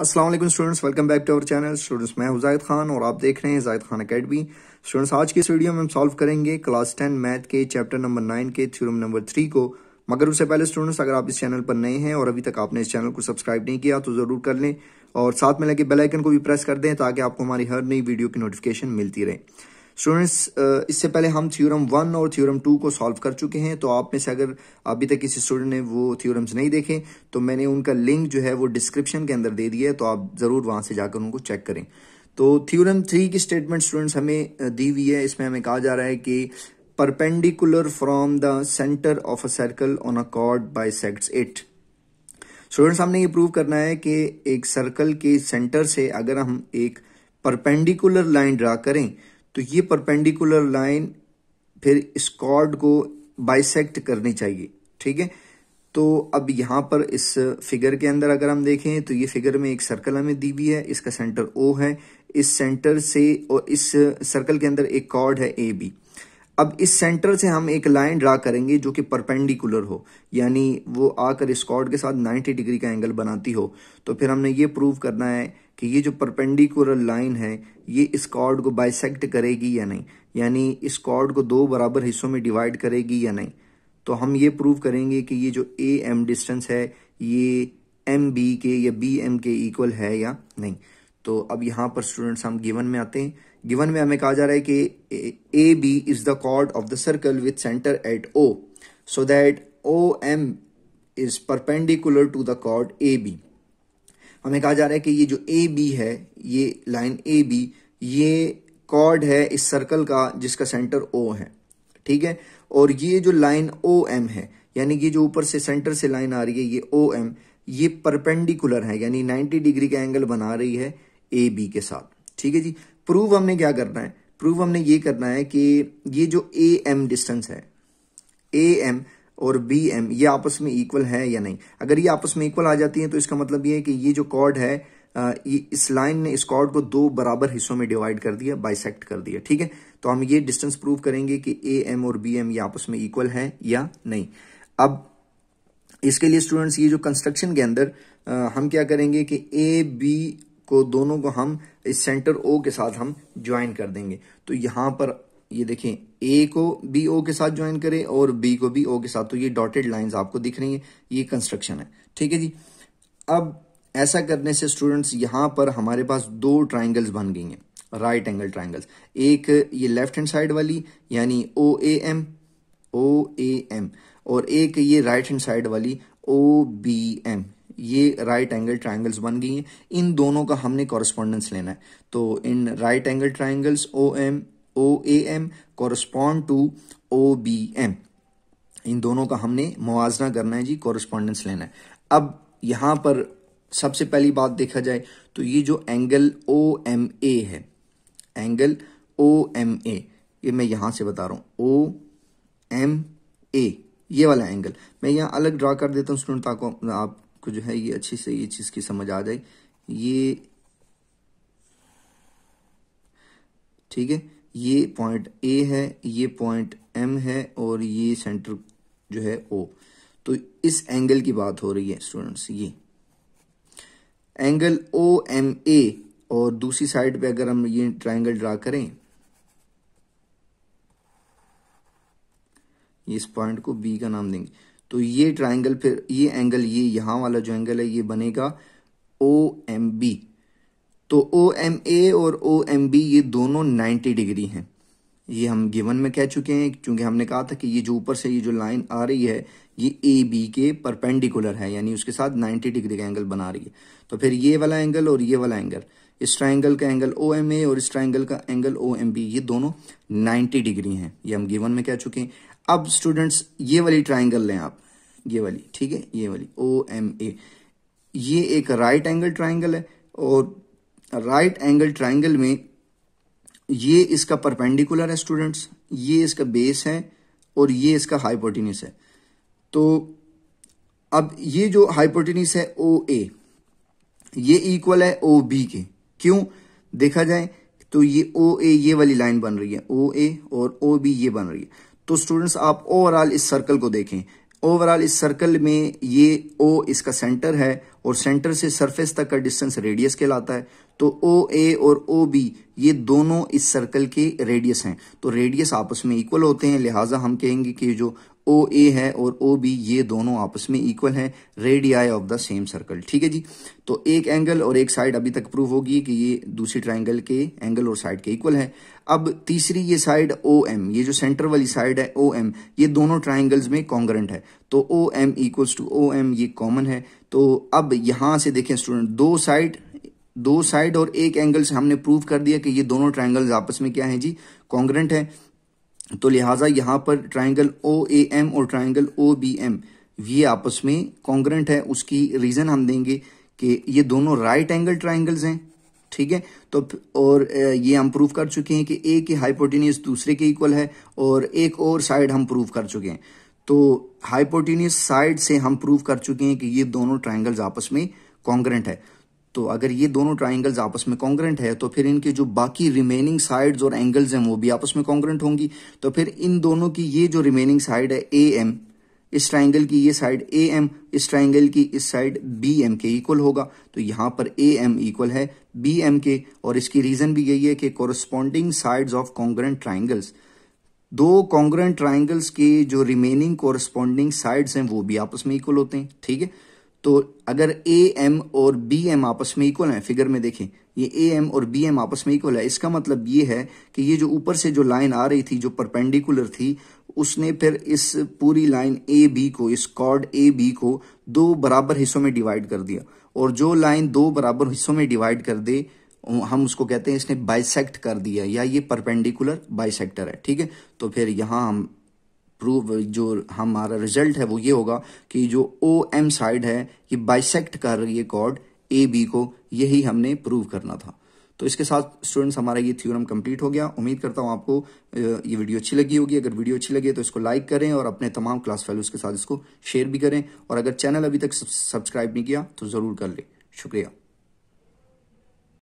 Aslam students welcome back to our channel students मैं हूं खान और आप देख रहे हैं जायद खान अकेडमी स्टूडेंट्स आज की इस वीडियो में हम सॉल्व करेंगे क्लास टेन मैथ के चैप्टर नंबर नाइन के थ्योरम नंबर थ्री को मगर उससे पहले स्टूडेंट्स अगर आप इस चैनल पर नए हैं और अभी तक आपने इस चैनल को सब्सक्राइब नहीं किया तो ज़रूर कर लें और साथ में लगे बेलाइकन को भी प्रेस कर दें ताकि आपको हमारी हर नई वीडियो की नोटिफिकेशन मिलती रहे स्टूडेंट्स uh, इससे पहले हम थ्योरम वन और थ्योरम टू को सॉल्व कर चुके हैं तो आप में से अगर अभी तक किसी स्टूडेंट ने वो थ्योरम्स नहीं देखे तो मैंने उनका लिंक जो है वो डिस्क्रिप्शन के अंदर दे दिया है तो आप ज़रूर वहां से जाकर उनको चेक करें तो थ्योरम थ्री की स्टेटमेंट स्टूडेंट्स हमें uh, दी हुई है इसमें हमें कहा जा रहा है कि perpendicular from the centre of a circle on a chord bisects it students हमने ये प्रूव करना है कि एक सर्कल के सेंटर से अगर हम एक परपेंडिकुलर लाइन ड्रा करें तो ये परपेंडिकुलर लाइन फिर इस कॉर्ड को बाइसेक्ट करनी चाहिए ठीक है तो अब यहां पर इस फिगर के अंदर अगर हम देखें तो ये फिगर में एक सर्कल हमें दी हुई है इसका सेंटर ओ है इस सेंटर से और इस सर्कल के अंदर एक कॉर्ड है ए बी अब इस सेंटर से हम एक लाइन ड्रा करेंगे जो कि परपेंडिकुलर हो यानी वो आकर इस कॉर्ड के साथ 90 डिग्री का एंगल बनाती हो तो फिर हमने ये प्रूव करना है कि ये जो परपेंडिकुलर लाइन है ये इस कॉर्ड को बाइसेक्ट करेगी या नहीं यानी इस कॉर्ड को दो बराबर हिस्सों में डिवाइड करेगी या नहीं तो हम ये प्रूव करेंगे कि ये जो ए एम डिस्टेंस है ये एम बी के या बी एम के इक्वल है या नहीं तो अब यहाँ पर स्टूडेंट्स हम गिवन में आते हैं गिवन में हमें कहा जा रहा है कि A B is the chord of the circle with centre at O so that O M is perpendicular to the chord A B हमें कहा जा रहा है कि ये जो ए बी है ये लाइन ए बी ये कॉर्ड है इस सर्कल का जिसका सेंटर ओ है ठीक है और ये जो लाइन ओ एम है यानी कि जो ऊपर से सेंटर से लाइन आ रही है ये ओ एम ये परपेंडिकुलर है यानी 90 डिग्री का एंगल बना रही है ए बी के साथ ठीक है जी प्रूव हमने क्या करना है प्रूव हमने ये करना है कि ये जो ए एम डिस्टेंस है ए एम और बी एम ये आपस में इक्वल है या नहीं अगर ये आपस में इक्वल आ जाती है तो इसका मतलब ये है कि ये जो कॉर्ड है ये इस लाइन ने इस कॉर्ड को दो बराबर हिस्सों में डिवाइड कर दिया बाइसेक्ट कर दिया ठीक है तो हम ये डिस्टेंस प्रूव करेंगे कि ए एम और बी एम ये आपस में इक्वल है या नहीं अब इसके लिए स्टूडेंट्स ये जो कंस्ट्रक्शन के अंदर हम क्या करेंगे कि ए बी को दोनों को हम इस सेंटर ओ के साथ हम ज्वाइन कर देंगे तो यहां पर ये देखें ए को बी ओ के साथ ज्वाइन करें और बी को बी ओ के साथ तो ये डॉटेड लाइंस आपको दिख रही है ये कंस्ट्रक्शन है ठीक है जी अब ऐसा करने से स्टूडेंट्स यहां पर हमारे पास दो ट्राइंगल्स बन गई हैं राइट एंगल ट्राइंगल्स एक ये लेफ्ट हैंड साइड वाली यानी ओ A M O A M और एक ये राइट हैंड साइड वाली ओ बी एम ये राइट एंगल ट्राइंगल्स बन गई हैं इन दोनों का हमने कॉरेस्पॉन्डेंस लेना है तो इन right angle triangles O M OAM correspond to OBM इन दोनों का हमने मुआजना करना है जी कॉरस्पॉन्डेंस लेना है अब यहां पर सबसे पहली बात देखा जाए तो ये जो एंगल ओ एम ए है एंगल ओ एम ए ये मैं यहां से बता रहा हूं ओ एम ए ये वाला एंगल मैं यहां अलग ड्रा कर देता हूं स्टूडेंट ताको आपको जो है ये अच्छे से ये चीज़ की समझ आ जाए ये ठीक है ये पॉइंट ए है ये पॉइंट एम है और ये सेंटर जो है ओ तो इस एंगल की बात हो रही है स्टूडेंट्स ये एंगल ओ एम ए और दूसरी साइड पे अगर हम ये ट्रायंगल ड्रा करें ये इस पॉइंट को बी का नाम देंगे तो ये ट्रायंगल फिर ये एंगल ये यहां वाला जो एंगल है ये बनेगा ओ एम बी तो ओ एम ए और ओ एम बी ये दोनों 90 डिग्री हैं ये हम गिवन में कह चुके हैं क्योंकि हमने कहा था कि ये जो ऊपर से ये जो लाइन आ रही है ये ए बी के परपेंडिकुलर है यानी उसके साथ 90 डिग्री का एंगल बना रही है तो फिर ये वाला एंगल और ये वाला एंगल इस ट्राइंगल का एंगल ओ एम ए और इस ट्राइंगल का एंगल ओ एम बी ये दोनों नाइन्टी डिग्री हैं ये हम गिवन में कह चुके हैं अब स्टूडेंट्स ये वाली ट्राइंगल लें आप ये वाली ठीक है ये वाली ओ एम ए ये एक राइट एंगल ट्राइंगल है और राइट एंगल ट्राइंगल में ये इसका परपेंडिकुलर है स्टूडेंट्स ये इसका बेस है और ये इसका हाइपोटिनिस है तो अब ये जो हाइपोटिनिस है ओ ए ये इक्वल है ओ बी के क्यों देखा जाए तो ये ओ ए ये वाली लाइन बन रही है ओ ए और ओ बी ये बन रही है तो स्टूडेंट्स आप ओवरऑल इस सर्कल को देखें ओवरऑल इस सर्कल में ये ओ इसका सेंटर है और सेंटर से सरफेस तक का डिस्टेंस रेडियस कहलाता है तो ओ ए और ओ बी ये दोनों इस सर्कल के रेडियस हैं तो रेडियस आपस में इक्वल होते हैं लिहाजा हम कहेंगे कि जो ओ ए है और ओ बी ये दोनों आपस में इक्वल हैं radii of the same circle ठीक है जी तो एक एंगल और एक साइड अभी तक प्रूव होगी कि ये दूसरी ट्राइंगल के एंगल और साइड के इक्वल है अब तीसरी ये साइड ओ एम ये जो सेंटर वाली साइड है ओ एम ये दोनों ट्राइंगल्स में कॉन्ग्रेंट है तो O M equals to O M ये कॉमन है तो अब यहां से देखें स्टूडेंट दो साइड दो साइड और एक एंगल से हमने प्रूव कर दिया कि ये दोनों ट्राइंगल्स आपस में क्या है जी कॉन्ग्रेंट है तो लिहाजा यहां पर ट्राइंगल ओ ए एम और ट्राइंगल ओ बी एम ये आपस में कॉन्ग्रेंट है उसकी रीज़न हम देंगे कि ये दोनों राइट एंगल ट्राइंगल्स हैं ठीक है तो और ये हम प्रूव कर चुके हैं कि ए की हाइपोटीनियस दूसरे के इक्वल है और एक और साइड हम प्रूव कर चुके हैं तो हाइपोटीनियस साइड से हम प्रूव कर चुके हैं कि ये दोनों ट्राइंगल्स आपस में कॉन्ग्रेंट है तो अगर ये दोनों ट्राइंगल्स आपस में कॉन्ग्रेंट है तो फिर इनके जो बाकी रिमेनिंग साइड्स और एंगल्स हैं वो भी आपस में कॉन्ग्रेंट होंगी तो फिर इन दोनों की ये जो रिमेनिंग साइड है ए एम इस ट्राइंगल की ये साइड ए एम इस ट्राइंगल की इस साइड बी एम के इक्वल होगा तो यहां पर ए एम इक्वल है बी एम के और इसकी रीजन भी यही है कि corresponding side of congruent triangles दो कॉन्ग्रेंट ट्राइंगल्स के जो रिमेनिंग कोरस्पॉन्डिंग साइड्स हैं वो भी आपस में इक्वल होते हैं ठीक है तो अगर ए एम और बी एम आपस में इक्वल है फिगर में देखें ये ए एम और बी एम आपस में इक्वल है इसका मतलब ये है कि ये जो ऊपर से जो लाइन आ रही थी जो परपेंडिकुलर थी उसने फिर इस पूरी लाइन ए बी को इस कॉर्ड ए बी को दो बराबर हिस्सों में डिवाइड कर दिया और जो लाइन दो बराबर हिस्सों में डिवाइड कर दे हम उसको कहते हैं इसने बाइसेक्ट कर दिया या ये परपेंडिकुलर बाइसेक्टर है ठीक है तो फिर यहां हम प्रूव जो हमारा रिजल्ट है वो ये होगा कि जो ओ एम साइड है ये बाइसेक्ट कर रही है कॉर्ड ए बी को यही हमने प्रूव करना था तो इसके साथ स्टूडेंट्स हमारा ये थ्योरम कंप्लीट हो गया उम्मीद करता हूं आपको ये वीडियो अच्छी लगी होगी अगर वीडियो अच्छी लगी तो इसको लाइक करें और अपने तमाम क्लास फेलोज के साथ इसको शेयर भी करें और अगर चैनल अभी तक सब्सक्राइब नहीं किया तो ज़रूर कर लें शुक्रिया